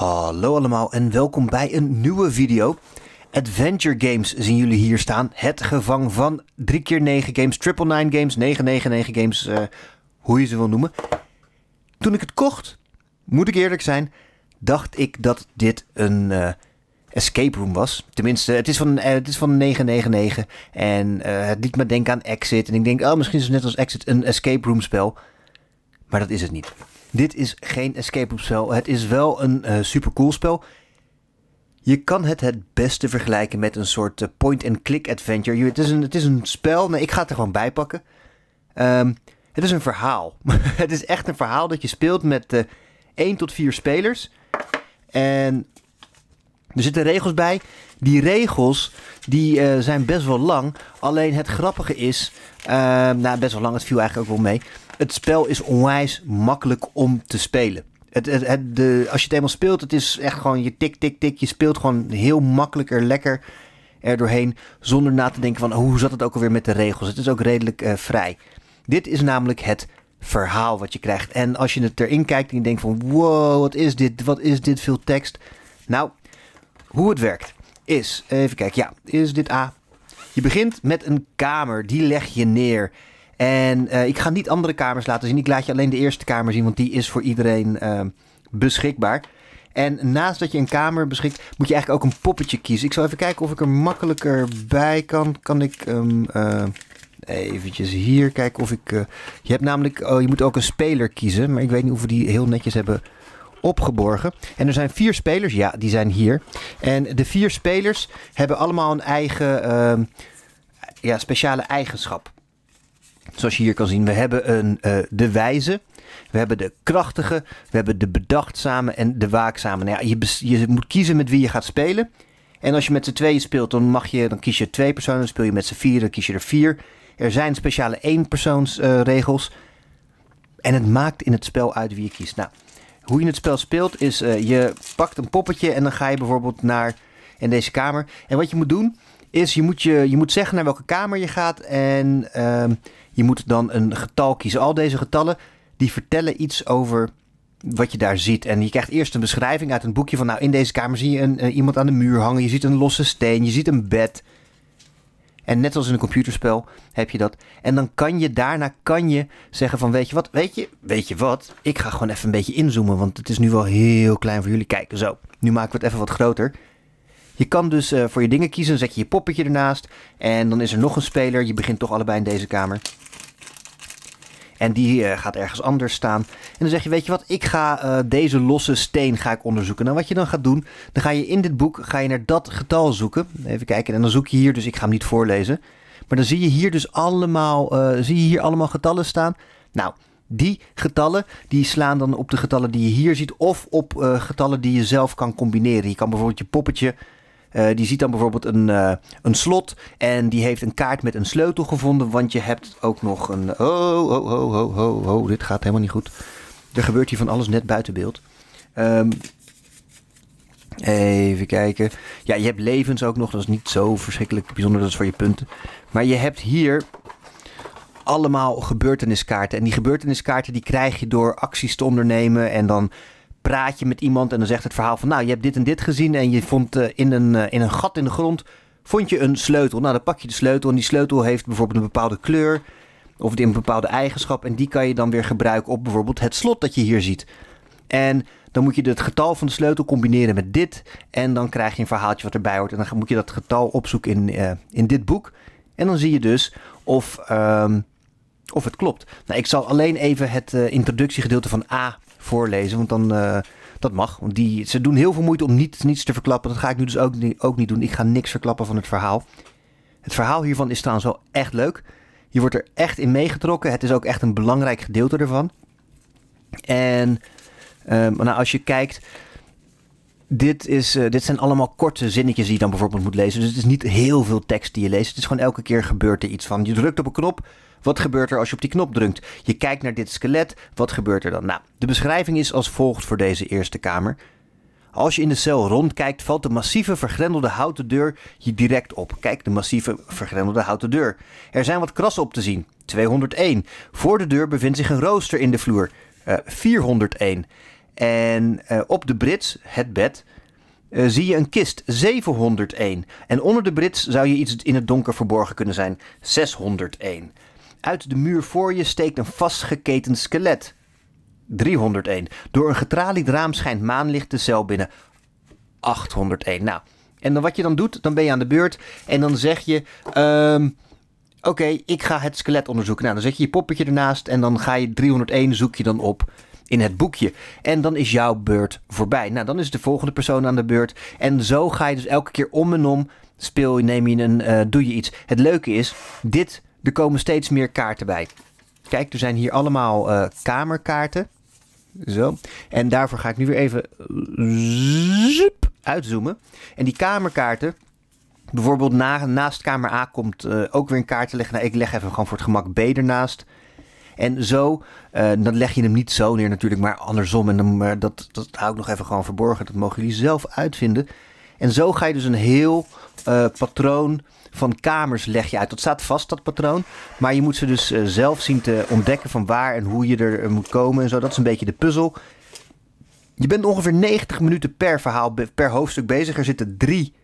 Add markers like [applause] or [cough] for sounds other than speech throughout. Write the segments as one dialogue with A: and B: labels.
A: Hallo allemaal en welkom bij een nieuwe video. Adventure Games zien jullie hier staan. Het gevang van 3x9 games, triple 999 games, 999 games, eh, hoe je ze wil noemen. Toen ik het kocht, moet ik eerlijk zijn, dacht ik dat dit een eh, escape room was. Tenminste, het is van, eh, het is van 999 en het liet me denken aan Exit. En ik denk, oh, misschien is het net als Exit een escape room spel. Maar dat is het niet. Dit is geen escape room spel. Het is wel een uh, eh, super cool spel. Je kan het het beste vergelijken met een soort eh, point-and-click adventure. Je, het, is een, het is een spel. Nee, ik ga het er gewoon bij pakken. Ehm, het is een verhaal. [laughs] het is echt een verhaal dat je speelt met uh, eh, 1 tot 4 spelers. En er zitten regels bij. Die regels die, eh, zijn best wel lang. Alleen het grappige is, eh, nou best wel lang, het viel eigenlijk ook wel mee. Het spel is onwijs makkelijk om te spelen. Het, het, het, de, als je het eenmaal speelt, het is echt gewoon je tik, tik, tik. Je speelt gewoon heel makkelijk er lekker er doorheen. Zonder na te denken van oh, hoe zat het ook alweer met de regels. Het is ook redelijk eh, vrij. Dit is namelijk het verhaal wat je krijgt. En als je het erin kijkt en je denkt van wow, wat is dit? Wat is dit veel tekst? Nou, hoe het werkt is, even kijken, ja, is dit A? Je begint met een kamer, die leg je neer. En eh, ik ga niet andere kamers laten zien, ik laat je alleen de eerste kamer zien, want die is voor iedereen eh, beschikbaar. En naast dat je een kamer beschikt, moet je eigenlijk ook een poppetje kiezen. Ik zal even kijken of ik er makkelijker bij kan. Kan ik hem um, eventjes hier kijken of ik... je hebt namelijk, oh, je moet ook een speler kiezen, maar ik weet niet of we die heel netjes hebben opgeborgen. En er zijn vier spelers, ja, die zijn hier. En de vier spelers hebben allemaal een eigen, ehm, ja, speciale eigenschap. Zoals je hier kan zien, we hebben een, eh, de wijze, we hebben de krachtige, we hebben de bedachtzame en de waakzame. Nou ja, je, je moet kiezen met wie je gaat spelen. En als je met z'n tweeën speelt, dan, mag je, dan kies je twee personen. Dan speel je met z'n vier, dan kies je er vier. Er zijn speciale één Uh, en het maakt in het spel uit wie je kiest. Nou, hoe je het spel speelt is eh, je pakt een poppetje en dan ga je bijvoorbeeld naar in deze kamer. En wat je moet doen is je moet, je, je moet zeggen naar welke kamer je gaat en ehm, je moet dan een getal kiezen. Al deze getallen die vertellen iets over wat je daar ziet. En je krijgt eerst een beschrijving uit een boekje van nou in deze kamer zie je een, eh, iemand aan de muur hangen, je ziet een losse steen, je ziet een bed. En net als in een computerspel heb je dat. En dan kan je daarna kan je zeggen van weet je wat, weet je, weet je wat? Ik ga gewoon even een beetje inzoomen, want het is nu wel heel klein voor jullie. Kijken zo, nu maken we het even wat groter. Je kan dus eh, voor je dingen kiezen, zet je je poppetje ernaast. En dan is er nog een speler. Je begint toch allebei in deze kamer. En die eh, gaat ergens anders staan. En dan zeg je, weet je wat, ik ga eh, deze losse steen ga ik onderzoeken. Nou, wat je dan gaat doen, dan ga je in dit boek ga je naar dat getal zoeken. Even kijken, en dan zoek je hier, dus ik ga hem niet voorlezen. Maar dan zie je hier dus allemaal, eh, zie je hier allemaal getallen staan. Nou, die getallen die slaan dan op de getallen die je hier ziet of op getallen die je zelf kan combineren. Je kan bijvoorbeeld je poppetje eh, die ziet dan bijvoorbeeld een, eh, een slot en die heeft een kaart met een sleutel gevonden. Want je hebt ook nog een... Oh, oh, oh, oh, oh, oh, dit gaat helemaal niet goed. Er gebeurt hier van alles net buiten beeld. Ehm, even kijken. Ja, je hebt levens ook nog. Dat is niet zo verschrikkelijk bijzonder. Dat is voor je punten. Maar je hebt hier allemaal gebeurteniskaarten. En die gebeurteniskaarten die krijg je door acties te ondernemen. En dan praat je met iemand en dan zegt het verhaal van... nou, je hebt dit en dit gezien en je vond eh, in, een, eh, in een gat in de grond... vond je een sleutel. Nou, dan pak je de sleutel en die sleutel heeft bijvoorbeeld een bepaalde kleur... of een bepaalde eigenschap en die kan je dan weer gebruiken op bijvoorbeeld het slot dat je hier ziet. En dan moet je het getal van de sleutel combineren met dit... en dan krijg je een verhaaltje wat erbij hoort. En dan moet je dat getal opzoeken in, eh, in dit boek. En dan zie je dus of... Ehm, of het klopt. Nou, ik zal alleen even het introductiegedeelte van A voorlezen, want dan... Eh, dat mag, want die, ze doen heel veel moeite om niet, niets te verklappen. Dat ga ik nu dus ook, ook niet doen. Ik ga niks verklappen van het verhaal. Het verhaal hiervan is trouwens wel echt leuk. Je wordt er echt in meegetrokken. Het is ook echt een belangrijk gedeelte ervan. En um, nou, als je kijkt dit, is, eh, dit zijn allemaal korte zinnetjes die je dan bijvoorbeeld moet lezen. Dus het is niet heel veel tekst die je leest. Het is gewoon elke keer gebeurt er iets van. Je drukt op een knop. Wat gebeurt er als je op die knop drukt? Je kijkt naar dit skelet. Wat gebeurt er dan? Nou, de beschrijving is als volgt voor deze Eerste Kamer. Als je in de cel rondkijkt, valt de massieve vergrendelde houten deur je direct op. Kijk, de massieve vergrendelde houten deur. Er zijn wat krassen op te zien. 201. Voor de deur bevindt zich een rooster in de vloer. 401. Eh, en eh, op de brits, het bed, eh, zie je een kist, 701. En onder de brits zou je iets in het donker verborgen kunnen zijn, 601. Uit de muur voor je steekt een vastgeketend skelet, 301. Door een getralied raam schijnt maanlicht de cel binnen, 801. Nou, en dan wat je dan doet, dan ben je aan de beurt en dan zeg je... Ehm, oké, ik ga het skelet onderzoeken. Nou, dan zet je je poppetje ernaast en dan ga je 301 zoek je dan op in het boekje. En dan is jouw beurt voorbij. Nou, dan is de volgende persoon aan de beurt. En zo ga je dus elke keer om en om. Speel je, neem je een, eh, doe je iets. Het leuke is, dit, er komen steeds meer kaarten bij. Kijk, er zijn hier allemaal uh, kamerkaarten. Zo. En daarvoor ga ik nu weer even zup, uitzoomen. En die kamerkaarten, bijvoorbeeld naast kamer A komt eh, ook weer een kaart te leggen. Nou, ik leg even gewoon voor het gemak B ernaast. En zo, uh, dan leg je hem niet zo neer natuurlijk, maar andersom. En dan, maar eh, dat, dat hou ik nog even gewoon verborgen. Dat mogen jullie zelf uitvinden. En zo ga je dus een heel eh, patroon van kamers leg je uit. Dat staat vast, dat patroon. Maar je moet ze dus zelf zien te ontdekken van waar en hoe je er moet komen en zo. Dat is een beetje de puzzel. Je bent ongeveer 90 minuten per verhaal, per hoofdstuk bezig. Er zitten drie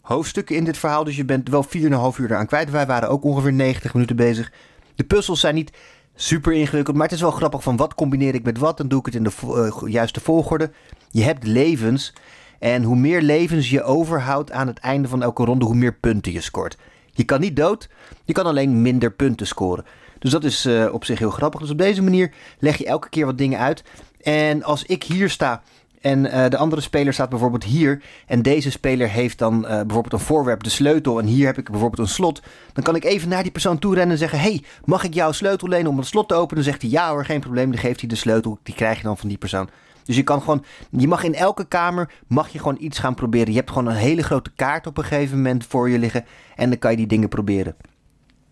A: hoofdstukken in dit verhaal. Dus je bent wel 4,5 uur eraan kwijt. Wij waren ook ongeveer 90 minuten bezig. De puzzels zijn niet super ingewikkeld. Maar het is wel grappig van wat combineer ik met wat. Dan doe ik het in de eh, juiste volgorde. Je hebt levens. En hoe meer levens je overhoudt aan het einde van elke ronde, hoe meer punten je scoort. Je kan niet dood, je kan alleen minder punten scoren. Dus dat is eh, op zich heel grappig. Dus op deze manier leg je elke keer wat dingen uit. En als ik hier sta en eh, de andere speler staat bijvoorbeeld hier. En deze speler heeft dan eh, bijvoorbeeld een voorwerp, de sleutel. En hier heb ik bijvoorbeeld een slot. Dan kan ik even naar die persoon toe rennen en zeggen: Hey, mag ik jouw sleutel lenen om het slot te openen? Dan zegt hij: Ja hoor, geen probleem. Dan geeft hij de sleutel. Die krijg je dan van die persoon. Dus je kan gewoon, je mag in elke kamer, mag je gewoon iets gaan proberen. Je hebt gewoon een hele grote kaart op een gegeven moment voor je liggen. En dan kan je die dingen proberen.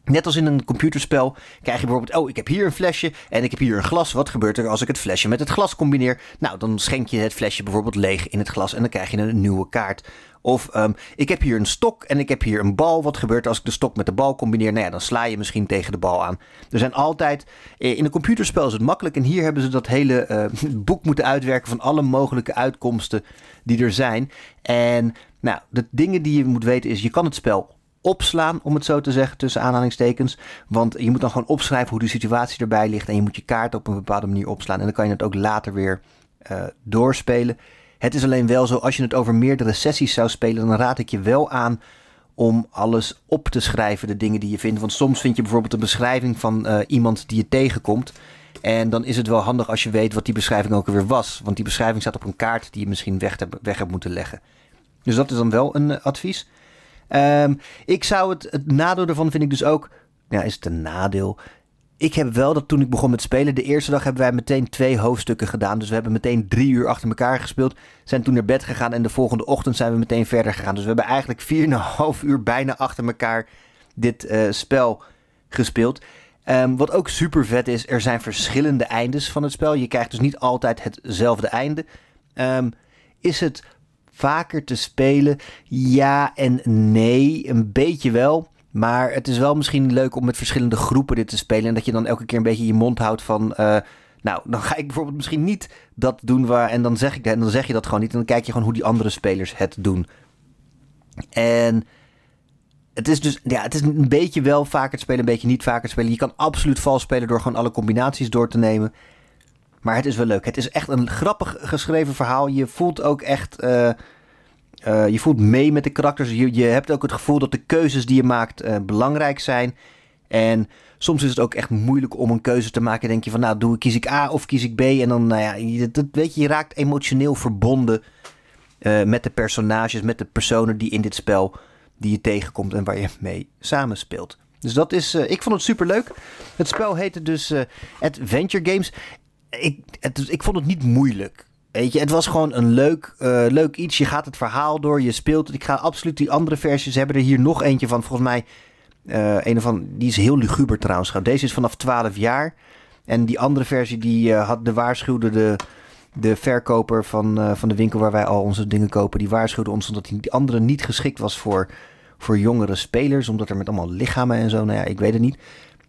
A: Net als in een computerspel krijg je bijvoorbeeld, oh, ik heb hier een flesje en ik heb hier een glas. Wat gebeurt er als ik het flesje met het glas combineer? Nou, dan schenk je het flesje bijvoorbeeld leeg in het glas en dan krijg je een nieuwe kaart. Of ehm, ik heb hier een stok en ik heb hier een bal. Wat gebeurt er als ik de stok met de bal combineer? Nou ja, dan sla je misschien tegen de bal aan. Er zijn altijd, eh, in een computerspel is het makkelijk en hier hebben ze dat hele eh, boek moeten uitwerken van alle mogelijke uitkomsten die er zijn. En nou, de dingen die je moet weten is, je kan het spel opslaan, om het zo te zeggen, tussen aanhalingstekens. Want je moet dan gewoon opschrijven hoe de situatie erbij ligt. En je moet je kaart op een bepaalde manier opslaan. En dan kan je het ook later weer eh, doorspelen. Het is alleen wel zo, als je het over meerdere sessies zou spelen, dan raad ik je wel aan om alles op te schrijven, de dingen die je vindt. Want soms vind je bijvoorbeeld een beschrijving van eh, iemand die je tegenkomt. En dan is het wel handig als je weet wat die beschrijving ook alweer was. Want die beschrijving staat op een kaart die je misschien weg, weg hebt moeten leggen. Dus dat is dan wel een eh, advies. Ehm, ik zou het, nadeel ervan vind ik dus ook. Ja, is het een nadeel? ik heb wel dat toen ik begon met spelen, de eerste dag hebben wij meteen twee hoofdstukken gedaan. Dus we hebben meteen drie uur achter elkaar gespeeld. Zijn toen naar bed gegaan en de volgende ochtend zijn we meteen verder gegaan. Dus we hebben eigenlijk vier en een half uur bijna achter elkaar dit eh, spel gespeeld. Ehm, wat ook super vet is, er zijn verschillende eindes van het spel. Je krijgt dus niet altijd hetzelfde einde. Ehm, is het vaker te spelen? Ja en nee, een beetje wel. Maar het is wel misschien leuk om met verschillende groepen dit te spelen. En dat je dan elke keer een beetje je mond houdt van. Eh, nou, dan ga ik bijvoorbeeld misschien niet dat doen waar. En dan zeg ik dat. En dan zeg je dat gewoon niet. En dan kijk je gewoon hoe die andere spelers het doen. En het is dus ja, het is een beetje wel vaker te spelen, een beetje niet vaker te spelen. Je kan absoluut vals spelen door gewoon alle combinaties door te nemen. Maar het is wel leuk. Het is echt een grappig geschreven verhaal. Je voelt ook echt. Eh, eh, je voelt mee met de karakters. Je, je hebt ook het gevoel dat de keuzes die je maakt eh, belangrijk zijn. En soms is het ook echt moeilijk om een keuze te maken. Denk je van, nou, doe, kies ik A of kies ik B? En dan, nou ja, dat, weet je, je raakt emotioneel verbonden met de personages, met de personen die in dit spel die je tegenkomt en waar je mee samenspeelt. Dus dat is, ik vond het super leuk. Het spel heette dus Adventure Games ik, het, ik vond het niet moeilijk. Weet je, het was gewoon een leuk, eh, leuk iets. Je gaat het verhaal door, je speelt het. Ik ga absoluut die andere versies hebben er hier nog eentje van. Volgens mij, uh, een van, die is heel luguber trouwens. Deze is vanaf 12 jaar. En die andere versie, die eh, had de waarschuwde de, de verkoper van, van de winkel waar wij al onze dingen kopen. Die waarschuwde ons omdat die andere niet geschikt was voor, voor jongere spelers. Omdat er met allemaal lichamen en zo, nou ja, ik weet het niet.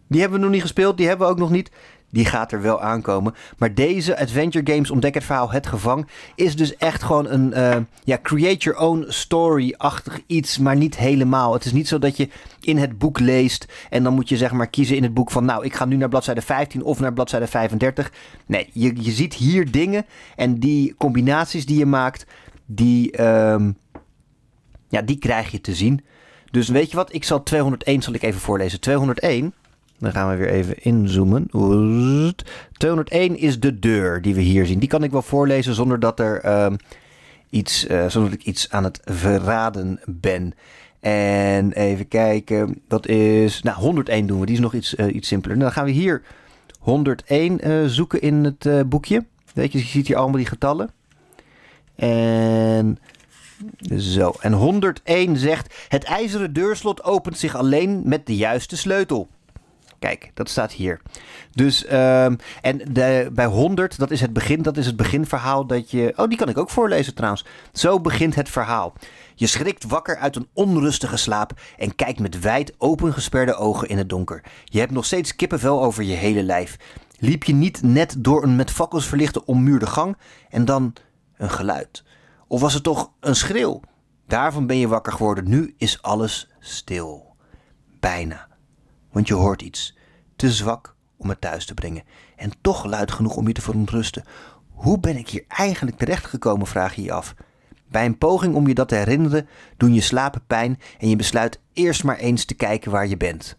A: Die hebben we nog niet gespeeld, die hebben we ook nog niet die gaat er wel aankomen. Maar deze Adventure Games Ontdek het Verhaal Het Gevang is dus echt gewoon een eh, ja, create your own story-achtig iets, maar niet helemaal. Het is niet zo dat je in het boek leest en dan moet je zeg maar kiezen in het boek van nou, ik ga nu naar bladzijde 15 of naar bladzijde 35. Nee, je, je ziet hier dingen en die combinaties die je maakt, die, ehm, ja, die krijg je te zien. Dus weet je wat, ik zal 201 zal ik even voorlezen. 201 dan gaan we weer even inzoomen. 201 is de deur die we hier zien. Die kan ik wel voorlezen zonder dat, er, ehm, iets, eh, zonder dat ik iets aan het verraden ben. En even kijken, dat is. Nou, 101 doen we, die is nog iets, eh, iets simpeler. dan gaan we hier 101 eh, zoeken in het boekje. Weet je, je ziet hier allemaal die getallen. En zo. En 101 zegt: Het ijzeren deurslot opent zich alleen met de juiste sleutel. Kijk, dat staat hier. Dus, ehm, en de, bij 100, dat is het begin, dat is het beginverhaal dat je... Oh, die kan ik ook voorlezen trouwens. Zo begint het verhaal. Je schrikt wakker uit een onrustige slaap en kijkt met wijd opengesperde ogen in het donker. Je hebt nog steeds kippenvel over je hele lijf. Liep je niet net door een met fakkels verlichte ommuurde gang en dan een geluid? Of was het toch een schreeuw? Daarvan ben je wakker geworden. Nu is alles stil. Bijna want je hoort iets. Te zwak om het thuis te brengen en toch luid genoeg om je te verontrusten. Hoe ben ik hier eigenlijk terechtgekomen, vraag je je af. Bij een poging om je dat te herinneren doen je slapen pijn en je besluit eerst maar eens te kijken waar je bent.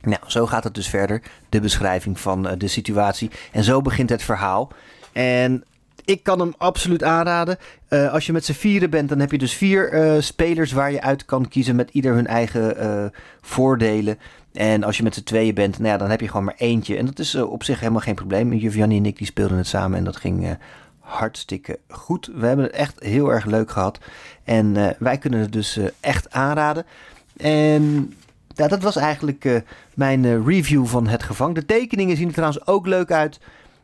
A: Nou, zo gaat het dus verder, de beschrijving van eh, de situatie. En zo begint het verhaal. En ik kan hem absoluut aanraden. Eh, als je met z'n vieren bent, dan heb je dus vier eh, spelers waar je uit kan kiezen met ieder hun eigen eh, voordelen. En als je met z'n tweeën bent, nou ja, dan heb je gewoon maar eentje. En dat is op zich helemaal geen probleem. Juvianni en ik die speelden het samen en dat ging hartstikke goed. We hebben het echt heel erg leuk gehad. En wij kunnen het dus echt aanraden. En ja, dat was eigenlijk mijn review van Het Gevang. De tekeningen zien er trouwens ook leuk uit.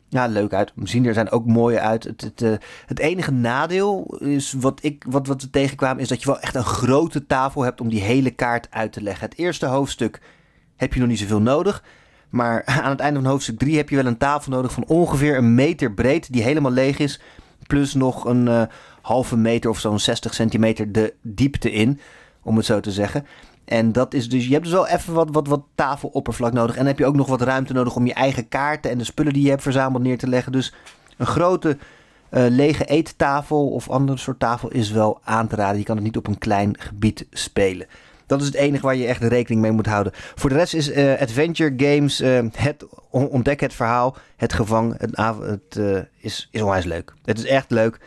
A: Ja, leuk uit We zien. Er zijn ook mooie uit. Het, eh, het, enige nadeel is wat, ik, wat, wat we tegenkwamen, is dat je wel echt een grote tafel hebt om die hele kaart uit te leggen. Het eerste hoofdstuk heb je nog niet zoveel nodig. Maar [laughs] aan het einde van hoofdstuk 3 heb je wel een tafel nodig van ongeveer een meter breed, die helemaal leeg is. Plus nog een eh, halve meter of zo'n 60 centimeter de diepte in, om het zo te zeggen. En dat is dus, je hebt dus wel even wat, wat, wat tafeloppervlak nodig. En dan heb je ook nog wat ruimte nodig om je eigen kaarten en de spullen die je hebt verzameld neer te leggen. Dus een grote eh, lege eettafel of ander soort tafel is wel aan te raden. Je kan het niet op een klein gebied spelen. Dat is het enige waar je echt rekening mee moet houden. Voor de rest is eh, Adventure Games, eh, het, ontdek het verhaal, het gevang, het, het is, is onwijs leuk. Het is echt leuk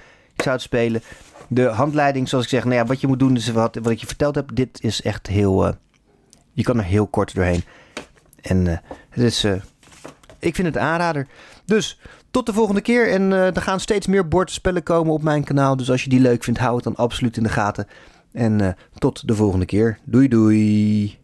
A: zout spelen. De handleiding, zoals ik zeg, nou ja, wat je moet doen, is wat, wat ik je verteld heb. Dit is echt heel. Eh, je kan er heel kort doorheen. En eh, het is. Eh, ik vind het aanrader. Dus tot de volgende keer. En er gaan steeds meer bordspellen komen op mijn kanaal. Dus als je die leuk vindt, hou het dan absoluut in de gaten. En tot de volgende keer. Doei doei.